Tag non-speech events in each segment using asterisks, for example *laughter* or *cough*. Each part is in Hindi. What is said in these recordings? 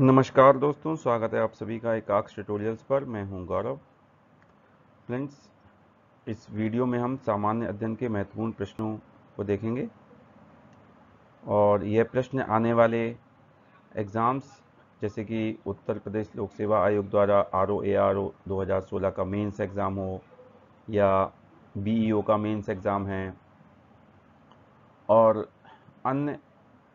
नमस्कार दोस्तों स्वागत है आप सभी का एक आक्स ट्यूटोरियल्स पर मैं हूं गौरव फ्रेंड्स इस वीडियो में हम सामान्य अध्ययन के महत्वपूर्ण प्रश्नों को देखेंगे और यह प्रश्न आने वाले एग्ज़ाम्स जैसे कि उत्तर प्रदेश लोक सेवा आयोग द्वारा R O A R O दो का मेंस एग्ज़ाम हो या बी ई ओ का मेंस एग्ज़ाम है और अन्य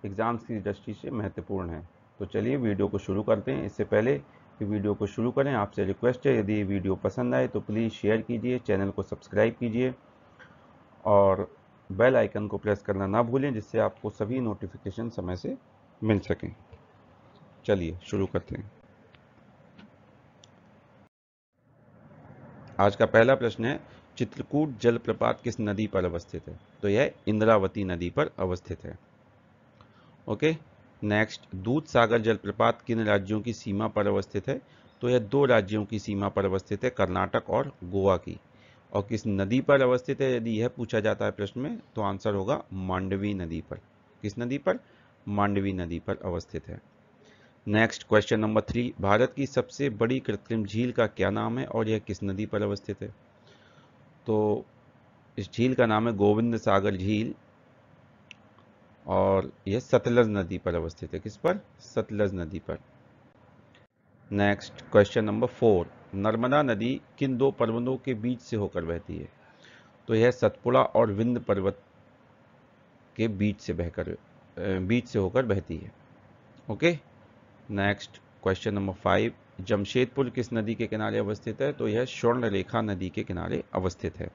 एग्ज़ाम्स की दृष्टि से महत्वपूर्ण है तो चलिए वीडियो को शुरू करते हैं इससे पहले कि वीडियो को शुरू करें आपसे रिक्वेस्ट है यदि वीडियो पसंद आए तो प्लीज़ शेयर कीजिए चैनल को सब्सक्राइब कीजिए और बेल आइकन को प्रेस करना ना भूलें जिससे आपको सभी नोटिफिकेशन समय से मिल सकें चलिए शुरू करते हैं आज का पहला प्रश्न है चित्रकूट जलप्रपात किस नदी पर अवस्थित है तो यह इंद्रावती नदी पर अवस्थित है ओके नेक्स्ट दूध सागर जलप्रपात किन राज्यों की सीमा पर अवस्थित है तो यह दो राज्यों की सीमा पर अवस्थित है कर्नाटक और गोवा की और किस नदी पर अवस्थित है यदि यह पूछा जाता है प्रश्न में तो आंसर होगा मांडवी नदी पर किस नदी पर मांडवी नदी पर अवस्थित है next question number three Bharat की सबसे बड़ी कृत्रिम झील का क्या नाम है और यह किस नदी पर अवस्थित है तो इस झील का नाम है गोविंद सागर झील और यह सतलज नदी पर अवस्थित है किस पर सतलज नदी पर next question number four Narmada नदी किन दो पर्वतों के बीच से होकर बहती है तो यह सतपुड़ा और विंद पर्वत के बीच से बहकर बीच से होकर बहती है okay next question number five Jamshedpur किस नदी के किनारे अवस्थित है तो यह स्वर्ण रेखा नदी के किनारे अवस्थित है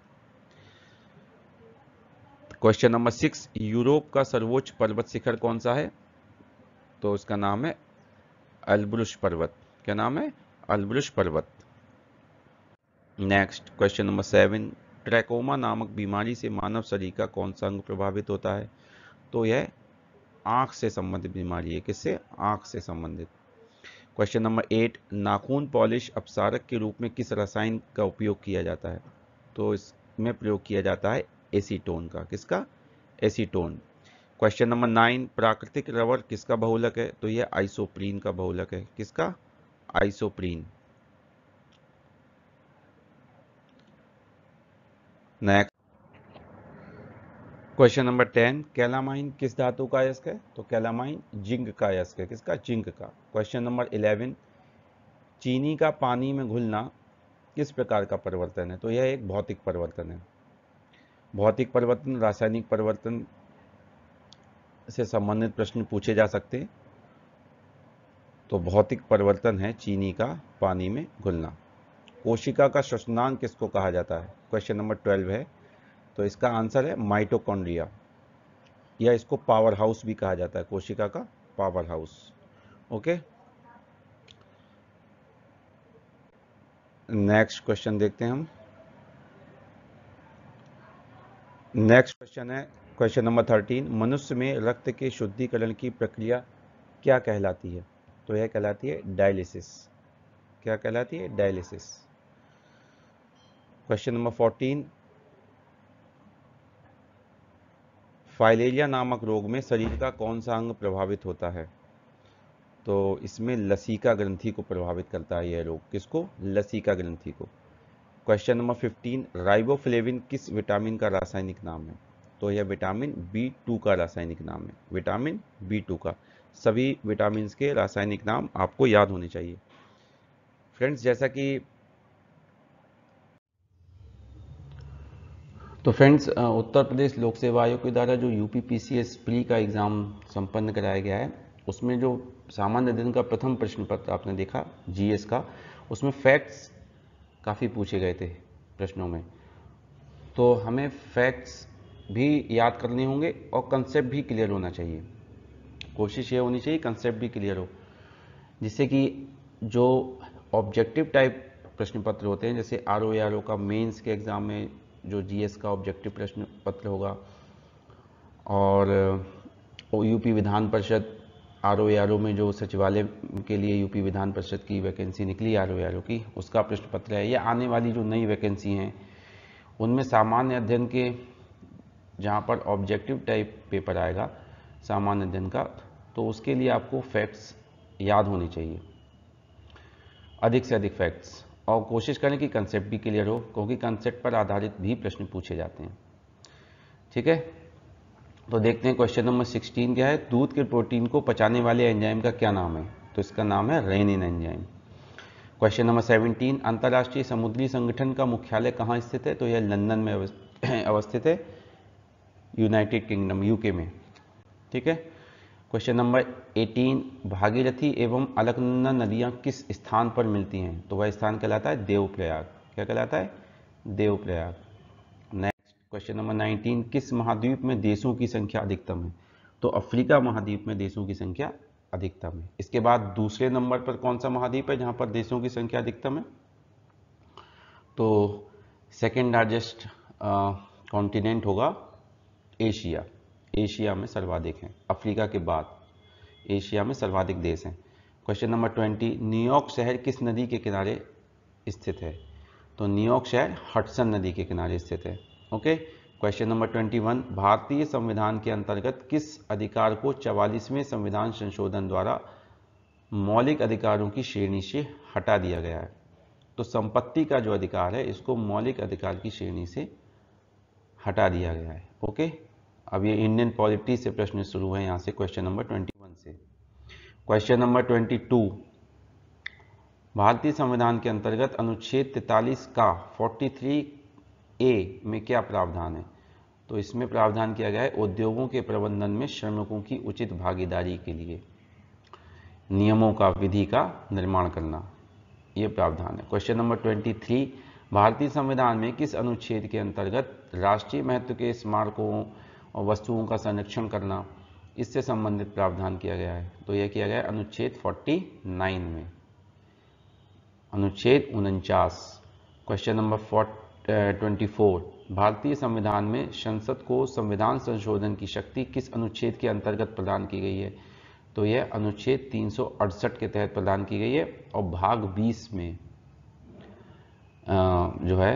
क्वेश्चन नंबर सिक्स यूरोप का सर्वोच्च पर्वत शिखर कौन सा है तो उसका नाम है अल्ब्रुश पर्वत क्या नाम है अल्ब्रुश पर्वत next question number seven trachoma नामक बीमारी से मानव शरीर का कौन सा अंग प्रभावित होता है तो यह आंख से संबंधित बीमारी है किससे आंख से संबंधित क्वेश्चन नंबर एट नाखून पॉलिश अपसारक के रूप में किस रसायन का उपयोग किया जाता है तो इसमें प्रयोग किया जाता है एसीटोन का किसका एसीटोन क्वेश्चन नंबर नाइन प्राकृतिक रबर किसका बहुलक है तो यह आइसोप्रीन का बहुलक है किसका isoprene question number ten calamine किस धातु का यस्क है तो कैलामाइन जिंक का यस्क है किसका जिंक का क्वेश्चन नंबर इलेवन चीनी का पानी में घुलना किस प्रकार का परिवर्तन है तो यह एक भौतिक परिवर्तन है भौतिक परिवर्तन रासायनिक परिवर्तन से संबंधित प्रश्न पूछे जा सकते तो भौतिक परिवर्तन है चीनी का पानी में घुलना कोशिका का श्वसनांग किसको कहा जाता है क्वेश्चन नंबर ट्वेल्व है तो इसका आंसर है माइटोकॉन्ड्रिया या इसको पावर हाउस भी कहा जाता है कोशिका का powerhouse okay next question देखते हैं हम नेक्स्ट क्वेश्चन है क्वेश्चन नंबर थर्टीन मनुष्य में रक्त के शुद्धिकरण की प्रक्रिया क्या कहलाती है तो यह कहलाती है डायलिसिस क्या कहलाती है dialysis question number fourteen filaria नामक रोग में शरीर का कौन सा अंग प्रभावित होता है तो इसमें लसीका ग्रंथि को प्रभावित करता है यह रोग किसको लसीका ग्रंथि को क्वेश्चन नंबर 15 राइबोफ्लेविन किस विटामिन का रासायनिक नाम है तो यह विटामिन बी टू का रासायनिक नाम है विटामिन बी टू का सभी विटामिन के रासायनिक नाम आपको याद होने चाहिए फ्रेंड्स जैसा कि तो फ्रेंड्स उत्तर प्रदेश लोक सेवा आयोग के द्वारा जो यू पी प्री का एग्ज़ाम संपन्न कराया गया है उसमें जो सामान्य दिन का प्रथम प्रश्न पत्र आपने देखा जीएस का उसमें फैक्ट्स काफ़ी पूछे गए थे प्रश्नों में तो हमें फैक्ट्स भी याद करने होंगे और कंसेप्ट भी क्लियर होना चाहिए कोशिश ये होनी चाहिए कंसेप्ट भी क्लियर हो जिससे कि जो ऑब्जेक्टिव टाइप प्रश्न पत्र होते हैं जैसे आर ओ आर ओ का मेंस के एग्ज़ाम में जो जीएस का ऑब्जेक्टिव प्रश्न पत्र होगा और यूपी विधान परिषद आर ओ आर ओ में जो सचिवालय के लिए यूपी विधान परिषद की वैकेंसी निकली आर ओ आर ओ की उसका प्रश्न पत्र है या आने वाली जो नई वैकेंसी हैं उनमें सामान्य अध्ययन के जहाँ पर ऑब्जेक्टिव टाइप पेपर आएगा सामान्य अध्ययन का तो उसके लिए आपको फैक्ट्स याद होने चाहिए अधिक से अधिक फैक्ट्स और कोशिश करें कि कंसेप्ट भी क्लियर हो क्योंकि कंसेप्ट पर आधारित भी प्रश्न पूछे जाते हैं ठीक है तो देखते हैं क्वेश्चन नंबर 16 क्या है दूध के प्रोटीन को पचाने वाले एंजाइम का क्या नाम है तो इसका नाम है रेनिन एंजाइम क्वेश्चन नंबर 17 अंतर्राष्ट्रीय समुद्री संगठन का मुख्यालय कहाँ स्थित है तो यह लंदन में *clears throat* अवस्थित है यूनाइटेड किंगडम यूके में ठीक है क्वेश्चन नंबर 18 भागीरथी एवं अलकनंदा नदियाँ किस स्थान पर मिलती हैं तो वह स्थान कहलाता है देवप्रयाग क्या कहलाता है देवप्रयाग क्वेश्चन नंबर 19 किस महाद्वीप में देशों की संख्या अधिकतम है तो अफ्रीका महाद्वीप में देशों की संख्या अधिकतम है इसके बाद दूसरे नंबर पर कौन सा महाद्वीप है जहां पर देशों की संख्या अधिकतम है तो सेकेंड लार्जेस्ट कॉन्टिनेंट होगा एशिया एशिया में सर्वाधिक है अफ्रीका के बाद एशिया में सर्वाधिक देश हैं क्वेश्चन नंबर ट्वेंटी न्यूयॉर्क शहर किस नदी के किनारे स्थित है तो न्यूयॉर्क शहर हटसन नदी के किनारे स्थित है ओके क्वेश्चन नंबर 21 भारतीय संविधान के अंतर्गत किस अधिकार को चवालीसवें संविधान संशोधन द्वारा मौलिक अधिकारों की श्रेणी से हटा दिया गया है तो संपत्ति का जो अधिकार है इसको मौलिक अधिकार की श्रेणी से हटा दिया गया है ओके अब ये इंडियन पॉलिटी से प्रश्न शुरू है यहाँ से क्वेश्चन नंबर 21 से क्वेश्चन नंबर 22 भारतीय संविधान के अंतर्गत अनुच्छेद 43 का 43 ए में क्या प्रावधान है तो इसमें प्रावधान किया गया है उद्योगों के प्रबंधन में श्रमिकों की उचित भागीदारी के लिए नियमों का विधि का निर्माण करना ये प्रावधान है क्वेश्चन नंबर ट्वेंटी थ्री भारतीय संविधान में किस अनुच्छेद के अंतर्गत राष्ट्रीय महत्व के स्मारकों और वस्तुओं का संरक्षण करना इससे संबंधित प्रावधान किया गया है तो यह किया गया अनुच्छेद 49 में अनुच्छेद उनचास क्वेश्चन नंबर 24 भारतीय संविधान में संसद को संविधान संशोधन की शक्ति किस अनुच्छेद के अंतर्गत प्रदान की गई है तो यह अनुच्छेद 368 के तहत प्रदान की गई है और भाग 20 में जो है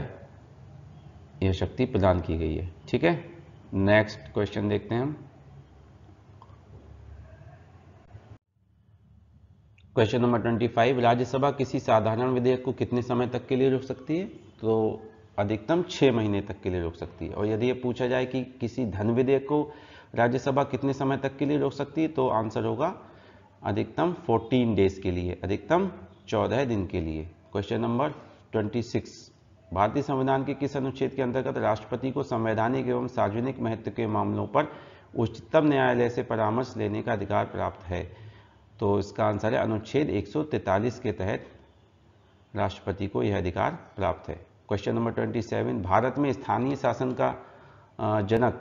यह शक्ति प्रदान की गई है ठीक है नेक्स्ट क्वेश्चन देखते हैं हम क्वेश्चन नंबर 25 राज्यसभा किसी साधारण विधेयक को कितने समय तक के लिए रोक सकती है तो अधिकतम छः महीने तक के लिए रोक सकती है और यदि ये पूछा जाए कि किसी धन विधेयक को राज्यसभा कितने समय तक के लिए रोक सकती है तो आंसर होगा अधिकतम 14 डेज के लिए अधिकतम 14 दिन के लिए क्वेश्चन नंबर 26 भारतीय संविधान के किस अनुच्छेद के अंतर्गत राष्ट्रपति को संवैधानिक एवं सार्वजनिक महत्व के मामलों पर उच्चतम न्यायालय से परामर्श लेने का अधिकार प्राप्त है तो इसका आंसर है अनुच्छेद एक के तहत राष्ट्रपति को यह अधिकार प्राप्त है question number twenty seven Bharat में स्थानीय शासन का जनक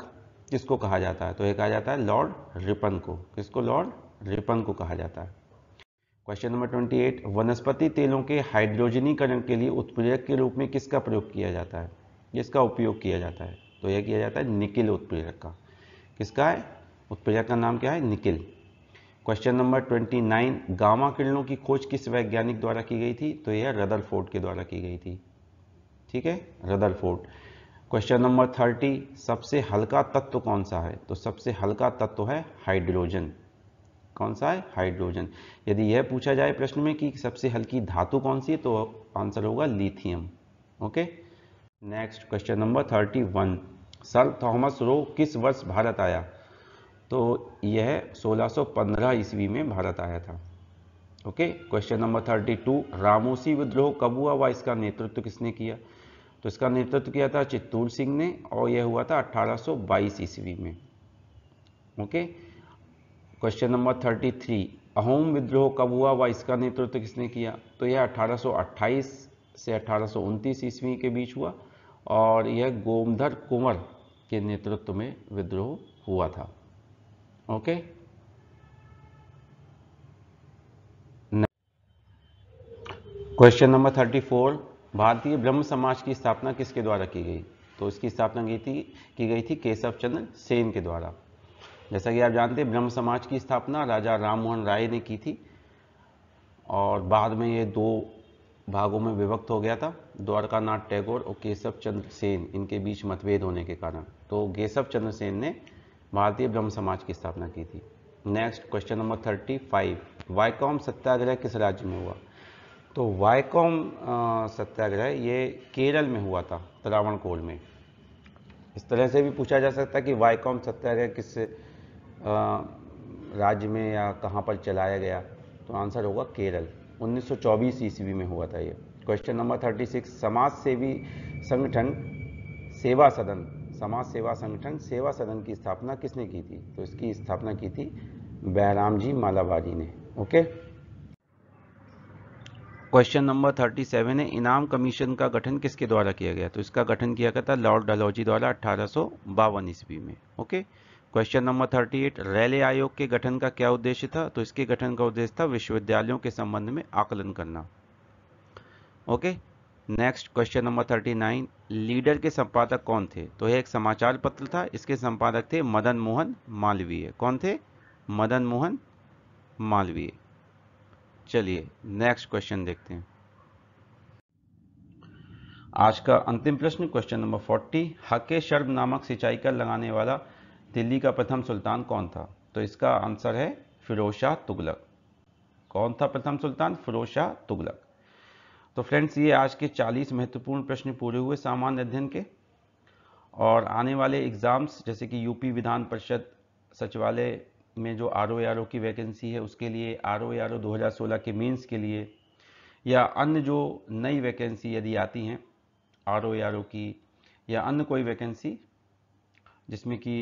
किसको कहा जाता है तो यह कहा जाता है लॉर्ड रिपन को किसको लॉर्ड रिपन को कहा जाता है क्वेश्चन नंबर ट्वेंटी एट वनस्पति तेलों के हाइड्रोजनीकरण के लिए उत्प्रेरक के रूप में किसका प्रयोग किया जाता है किसका उपयोग किया जाता है तो यह किया जाता है निकिल उत्प्रेरक का किसका है उत्प्रेरक का नाम क्या है nickel question number twenty nine gamma किरणों की खोज किस वैज्ञानिक द्वारा की गई थी तो यह रदरफोर्ड के द्वारा की गई थी ठीक है रदर क्वेश्चन नंबर थर्टी सबसे हल्का तत्व कौन सा है तो सबसे हल्का तत्व है हाइड्रोजन कौन सा है हाइड्रोजन यदि यह पूछा जाए प्रश्न में कि सबसे हल्की धातु कौन सी है तो आंसर होगा lithium okay next question number thirty one sir Thomas Roe किस वर्ष भारत आया तो यह 1615 ईस्वी में भारत आया था okay question number thirty two Ramosi विद्रोह कब हुआ व इसका नेतृत्व किसने किया तो इसका नेतृत्व किया था चित्तूर सिंह ने और यह हुआ था 1822 ईस्वी में ओके क्वेश्चन नंबर 33 अहोम विद्रोह कब हुआ व इसका नेतृत्व किसने किया तो यह 1828 से अठारह ईस्वी के बीच हुआ और यह गोमधर कुंवर के नेतृत्व में विद्रोह हुआ था okay question number thirty four Bharatiya Brahmo समाज की स्थापना किसके द्वारा की गई तो इसकी स्थापना की थी की गई थी केशव चंद्र सेन के द्वारा जैसा कि आप जानते हैं ब्रह्म समाज की स्थापना राजा राम मोहन राय ने की थी और बाद में ये दो भागों में विभक्त हो गया था द्वारकानाथ टैगोर और केशव चंद्र सेन इनके बीच मतभेद होने के कारण तो केशव चंद्र सेन ने भारतीय ब्रह्म समाज की स्थापना की थी next question number thirty five Vaikom Satyagraha किस राज्य में हुआ तो वायकॉम सत्याग्रह ये केरल में हुआ था त्रावणकोल में इस तरह से भी पूछा जा सकता है कि वायकॉम सत्याग्रह किस राज्य में या कहाँ पर चलाया गया तो आंसर होगा केरल 1924 ईस्वी में हुआ था ये क्वेश्चन नंबर 36 समाज सेवी संगठन सेवा सदन समाज सेवा संगठन सेवा सदन की स्थापना किसने की थी तो इसकी स्थापना की थी बैराम जी मालाबाजी ने ओके क्वेश्चन नंबर 37 है इनाम कमीशन का गठन किसके द्वारा किया गया तो इसका गठन किया गया था लॉर्ड डलहौजी द्वारा अठारह ईस्वी में ओके क्वेश्चन नंबर 38 रैले आयोग के गठन का क्या उद्देश्य था तो इसके गठन का उद्देश्य था विश्वविद्यालयों के संबंध में आकलन करना okay next question number 39 leader के संपादक कौन थे तो यह एक समाचार पत्र था इसके संपादक थे मदन मोहन मालवीय कौन थे मदन मोहन मालवीय चलिए नेक्स्ट क्वेश्चन देखते हैं आज का अंतिम प्रश्न क्वेश्चन नंबर फोर्टी हके शर्ब नामक सिंचाई कर लगाने वाला दिल्ली का प्रथम सुल्तान कौन था तो इसका आंसर है फिरोज शाह तुगलक कौन था प्रथम सुल्तान फिरोज शाह तुगलक तो फ्रेंड्स ये आज के 40 महत्वपूर्ण प्रश्न पूरे हुए सामान्य अध्ययन के और आने वाले एग्जाम्स जैसे कि यूपी विधान परिषद सचिवालय में जो आर ओ आर ओ की वैकेंसी है उसके लिए आर ओ आर ओ दो हजार सोलह के मीन्स के लिए या अन्य जो नई वैकेंसी यदि आती हैं आर ओ आर ओ की या अन्य कोई वैकेंसी जिसमें कि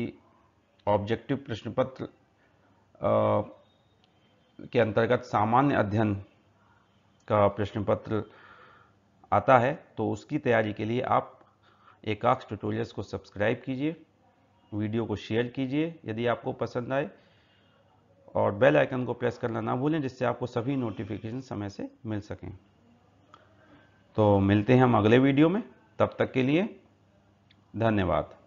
ऑब्जेक्टिव प्रश्न पत्र के अंतर्गत सामान्य अध्ययन का प्रश्न पत्र आता है तो उसकी तैयारी के लिए आप एकाक्ष ट्यूटोरियल्स को सब्सक्राइब कीजिए वीडियो को शेयर कीजिए यदि आपको पसंद आए और बेल आइकन को प्रेस करना ना भूलें जिससे आपको सभी नोटिफिकेशन समय से मिल सकें तो मिलते हैं हम अगले वीडियो में तब तक के लिए धन्यवाद